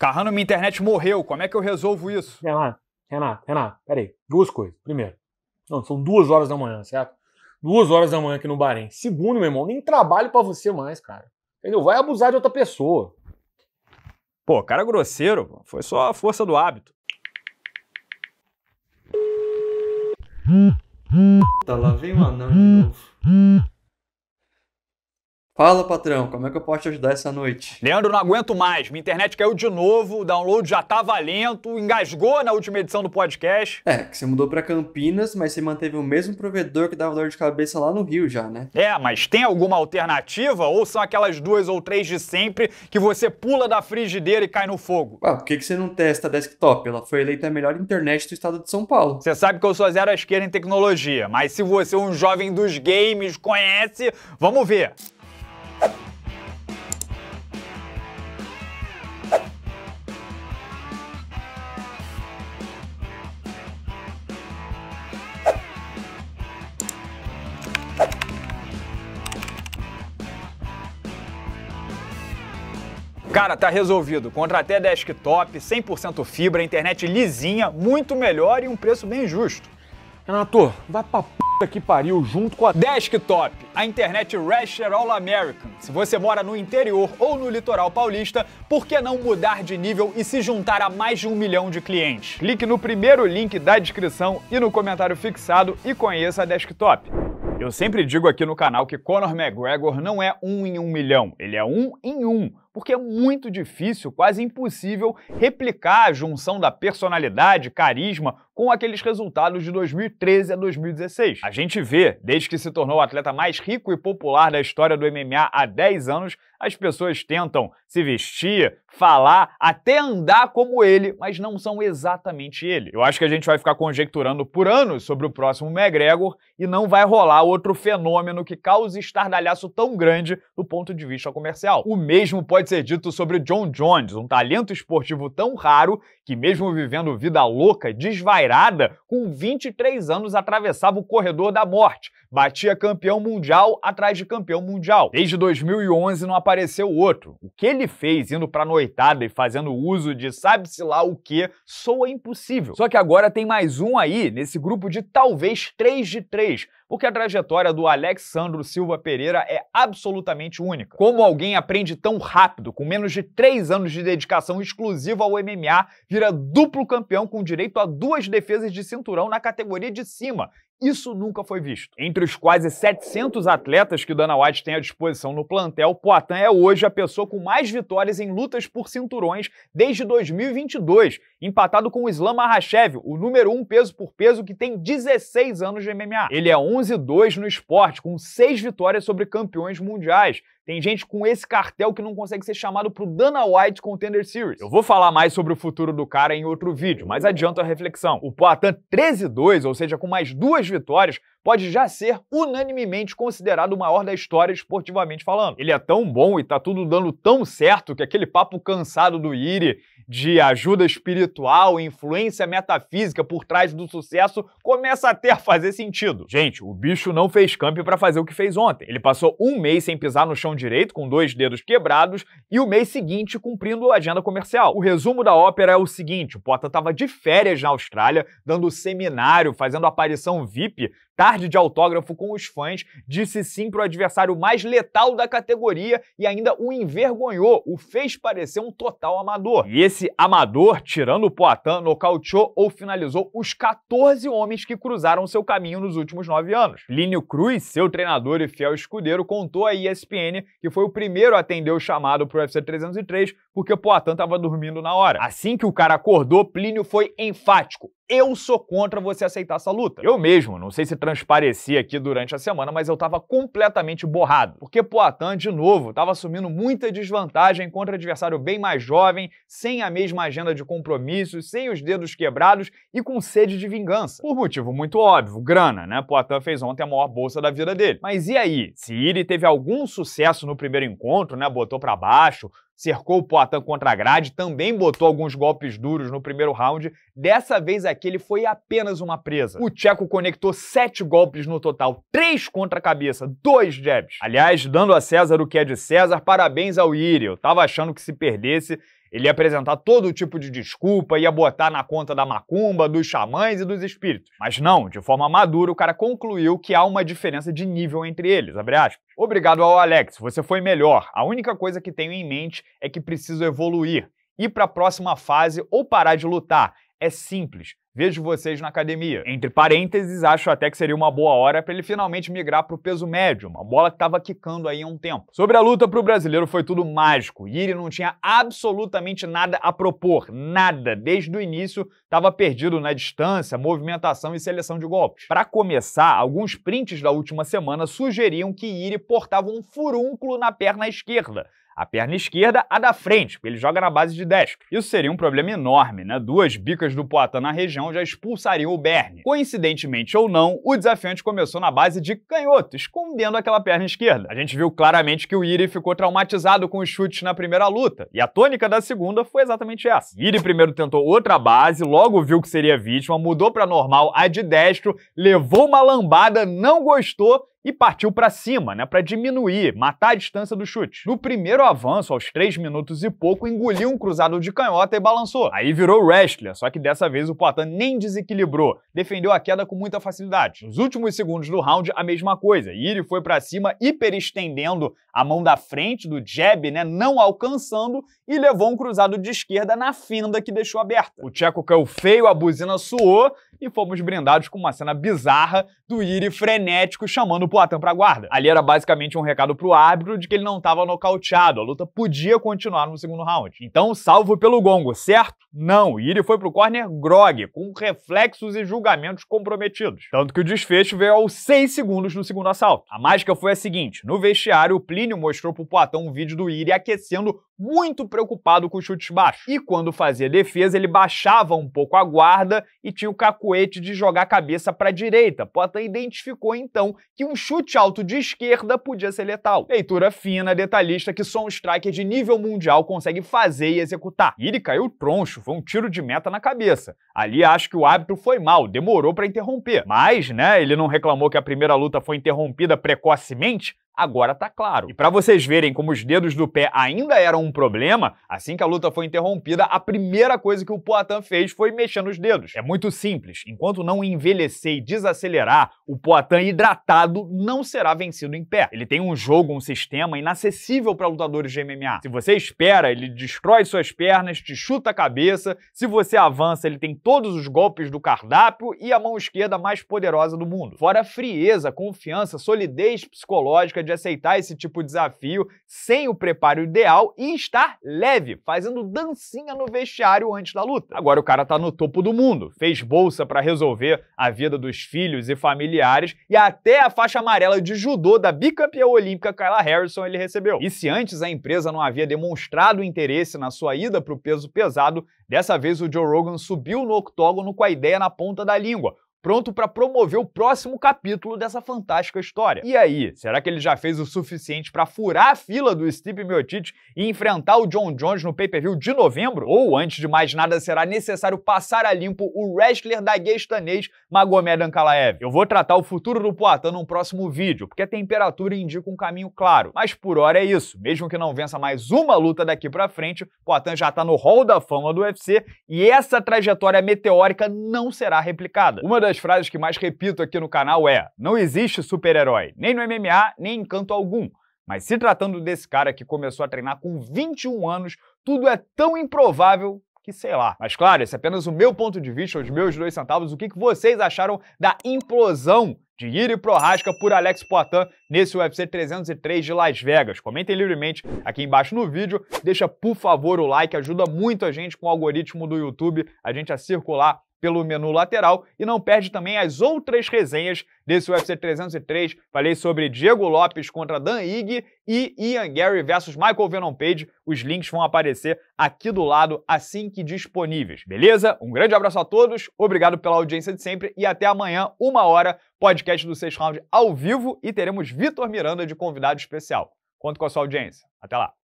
Carrano, minha internet morreu. Como é que eu resolvo isso? Renato, Renato, Renato, peraí. Duas coisas. Primeiro, não, são duas horas da manhã, certo? Duas horas da manhã aqui no Bahrein. Segundo, meu irmão, nem trabalho para você mais, cara. Entendeu? Vai abusar de outra pessoa. Pô, cara grosseiro, foi só a força do hábito. Tá lá, vem o anão de novo. Fala, patrão, como é que eu posso te ajudar essa noite? Leandro, não aguento mais. Minha internet caiu de novo, o download já tava tá lento, engasgou na última edição do podcast. É, que você mudou para Campinas, mas você manteve o mesmo provedor que dava dor de cabeça lá no Rio já, né? É, mas tem alguma alternativa? Ou são aquelas duas ou três de sempre que você pula da frigideira e cai no fogo? Ué, por que, que você não testa a desktop? Ela foi eleita a melhor internet do estado de São Paulo. Você sabe que eu sou zero à esquerda em tecnologia, mas se você é um jovem dos games, conhece, vamos ver. Cara, tá resolvido. Contratei a desktop, 100% fibra, internet lisinha, muito melhor e um preço bem justo. Renato, vai pra puta que pariu junto com a Desktop, a internet Rasher All American. Se você mora no interior ou no litoral paulista, por que não mudar de nível e se juntar a mais de um milhão de clientes? Clique no primeiro link da descrição e no comentário fixado e conheça a Desktop. Eu sempre digo aqui no canal que Conor McGregor não é um em um milhão, ele é um em um porque é muito difícil, quase impossível, replicar a junção da personalidade, carisma, com aqueles resultados de 2013 a 2016. A gente vê, desde que se tornou o atleta mais rico e popular da história do MMA há 10 anos, as pessoas tentam se vestir, falar, até andar como ele, mas não são exatamente ele. Eu acho que a gente vai ficar conjecturando por anos sobre o próximo McGregor e não vai rolar outro fenômeno que cause estardalhaço tão grande do ponto de vista comercial. O mesmo pode pode ser dito sobre John Jones, um talento esportivo tão raro que, mesmo vivendo vida louca, desvairada, com 23 anos atravessava o corredor da morte, batia campeão mundial atrás de campeão mundial. Desde 2011 não apareceu outro. O que ele fez indo pra noitada e fazendo uso de sabe-se lá o que soa impossível. Só que agora tem mais um aí, nesse grupo de talvez 3 de 3 porque a trajetória do Alexandro Silva Pereira é absolutamente única. Como alguém aprende tão rápido, com menos de três anos de dedicação exclusiva ao MMA, vira duplo campeão com direito a duas defesas de cinturão na categoria de cima isso nunca foi visto. Entre os quase 700 atletas que Dana White tem à disposição no plantel, Poitin é hoje a pessoa com mais vitórias em lutas por cinturões desde 2022, empatado com o Islam Makhachev, o número 1 um peso por peso que tem 16 anos de MMA. Ele é 11-2 no esporte, com 6 vitórias sobre campeões mundiais, tem gente com esse cartel que não consegue ser chamado pro Dana White Contender Series. Eu vou falar mais sobre o futuro do cara em outro vídeo, mas adianto a reflexão. O Poatan 13-2, ou seja, com mais duas vitórias, pode já ser unanimemente considerado o maior da história esportivamente falando. Ele é tão bom e tá tudo dando tão certo que aquele papo cansado do Iri de ajuda espiritual, influência metafísica por trás do sucesso começa até a fazer sentido. Gente, o bicho não fez camping para fazer o que fez ontem. Ele passou um mês sem pisar no chão direito, com dois dedos quebrados, e o mês seguinte cumprindo a agenda comercial. O resumo da ópera é o seguinte: o Potter estava de férias na Austrália, dando seminário, fazendo aparição VIP, tarde de autógrafo com os fãs, disse sim para o adversário mais letal da categoria e ainda o envergonhou, o fez parecer um total amador. E esse esse amador, tirando o Poitin, nocauteou ou finalizou os 14 homens que cruzaram seu caminho nos últimos nove anos. Línio Cruz, seu treinador e fiel escudeiro, contou à ESPN que foi o primeiro a atender o chamado para o UFC 303 porque Poitin estava dormindo na hora. Assim que o cara acordou, Plínio foi enfático eu sou contra você aceitar essa luta. Eu mesmo, não sei se transparecia aqui durante a semana, mas eu estava completamente borrado, porque Poatan, de novo, estava assumindo muita desvantagem contra adversário bem mais jovem, sem a mesma agenda de compromissos, sem os dedos quebrados e com sede de vingança. Por motivo muito óbvio, grana, né? Poatan fez ontem a maior bolsa da vida dele. Mas e aí? Se ele teve algum sucesso no primeiro encontro, né? Botou para baixo, cercou o Poitin contra a grade, também botou alguns golpes duros no primeiro round. Dessa vez aqui ele foi apenas uma presa. O Tcheco conectou sete golpes no total, três contra a cabeça, dois jabs. Aliás, dando a César o que é de César, parabéns ao Iri. Eu tava achando que se perdesse, ele ia apresentar todo tipo de desculpa, ia botar na conta da macumba, dos xamãs e dos espíritos. Mas não, de forma madura, o cara concluiu que há uma diferença de nível entre eles, Obrigado ao Alex, você foi melhor. A única coisa que tenho em mente é que preciso evoluir, ir para a próxima fase ou parar de lutar. É simples, Vejo vocês na academia. Entre parênteses, acho até que seria uma boa hora para ele finalmente migrar para o peso médio, uma bola que estava quicando aí há um tempo. Sobre a luta para o brasileiro foi tudo mágico. Yuri não tinha absolutamente nada a propor, nada. Desde o início estava perdido na distância, movimentação e seleção de golpes. Para começar, alguns prints da última semana sugeriam que Yuri portava um furúnculo na perna esquerda a perna esquerda, a da frente, porque ele joga na base de destro. Isso seria um problema enorme, né? Duas bicas do Poitin na região já expulsariam o Berne. Coincidentemente ou não, o desafiante começou na base de canhoto, escondendo aquela perna esquerda. A gente viu claramente que o Iri ficou traumatizado com os chutes na primeira luta, e a tônica da segunda foi exatamente essa. Iri primeiro tentou outra base, logo viu que seria vítima, mudou para normal a de destro, levou uma lambada, não gostou e partiu para cima, né, para diminuir, matar a distância do chute. No primeiro avanço, aos três minutos e pouco, engoliu um cruzado de canhota e balançou. Aí virou wrestler, só que dessa vez o Poitin nem desequilibrou, defendeu a queda com muita facilidade. Nos últimos segundos do round, a mesma coisa. Iri foi para cima, hiperestendendo a mão da frente do jab, né, não alcançando e levou um cruzado de esquerda na fenda que deixou aberta. O Tcheco caiu feio, a buzina suou e fomos brindados com uma cena bizarra do Iri frenético chamando Poitin a guarda. Ali era basicamente um recado para o árbitro de que ele não estava nocauteado, a luta podia continuar no segundo round. Então, salvo pelo gongo, certo? Não, e ele foi pro corner grog, com reflexos e julgamentos comprometidos. Tanto que o desfecho veio aos 6 segundos no segundo assalto. A mágica foi a seguinte, no vestiário, o Plínio mostrou pro Poitin um vídeo do Iri aquecendo muito preocupado com chutes baixos. E quando fazia defesa, ele baixava um pouco a guarda e tinha o cacuete de jogar a cabeça para a direita. Poitin identificou então que um chute alto de esquerda podia ser letal. Leitura fina, detalhista, que só um striker de nível mundial consegue fazer e executar. E ele caiu troncho, foi um tiro de meta na cabeça. Ali acho que o árbitro foi mal, demorou para interromper. Mas, né, ele não reclamou que a primeira luta foi interrompida precocemente, agora tá claro. E para vocês verem como os dedos do pé ainda eram um problema, assim que a luta foi interrompida, a primeira coisa que o Poatan fez foi mexer nos dedos. É muito simples, enquanto não envelhecer e desacelerar, o Poatan hidratado não será vencido em pé. Ele tem um jogo, um sistema inacessível para lutadores de MMA. Se você espera, ele destrói suas pernas, te chuta a cabeça. Se você avança, ele tem todos os golpes do cardápio e a mão esquerda mais poderosa do mundo. Fora a frieza, confiança, solidez psicológica de aceitar esse tipo de desafio sem o preparo ideal e estar leve, fazendo dancinha no vestiário antes da luta. Agora o cara tá no topo do mundo, fez bolsa para resolver a vida dos filhos e familiares e até a faixa amarela de judô da bicampeã olímpica Kyla Harrison ele recebeu. E se antes a empresa não havia demonstrado interesse na sua ida para o peso pesado, dessa vez o Joe Rogan subiu no octógono com a ideia na ponta da língua, pronto para promover o próximo capítulo dessa fantástica história. E aí, será que ele já fez o suficiente para furar a fila do Steve Miocic e enfrentar o John Jones no pay-per-view de novembro? Ou, antes de mais nada, será necessário passar a limpo o wrestler daguestanês Magomed Ankalaev? Eu vou tratar o futuro do Poatan num próximo vídeo, porque a temperatura indica um caminho claro. Mas por hora é isso. Mesmo que não vença mais uma luta daqui para frente, Poatan já tá no hall da fama do UFC e essa trajetória meteórica não será replicada. Uma das das frases que mais repito aqui no canal é: não existe super-herói, nem no MMA, nem em canto algum. Mas se tratando desse cara que começou a treinar com 21 anos, tudo é tão improvável que sei lá. Mas claro, esse é apenas o meu ponto de vista, os meus dois centavos, o que, que vocês acharam da implosão de Iri Prohaska por Alex Poitin nesse UFC 303 de Las Vegas. Comentem livremente aqui embaixo no vídeo, deixa por favor o like, ajuda muito a gente com o algoritmo do YouTube, a gente a circular pelo menu lateral e não perde também as outras resenhas desse UFC 303. Falei sobre Diego Lopes contra Dan Ige e Ian Gary versus Michael Venom Page. Os links vão aparecer aqui do lado assim que disponíveis. Beleza? Um grande abraço a todos, obrigado pela audiência de sempre e até amanhã, uma hora, podcast do 6 Round ao vivo e teremos Vitor Miranda de convidado especial. Conto com a sua audiência. Até lá.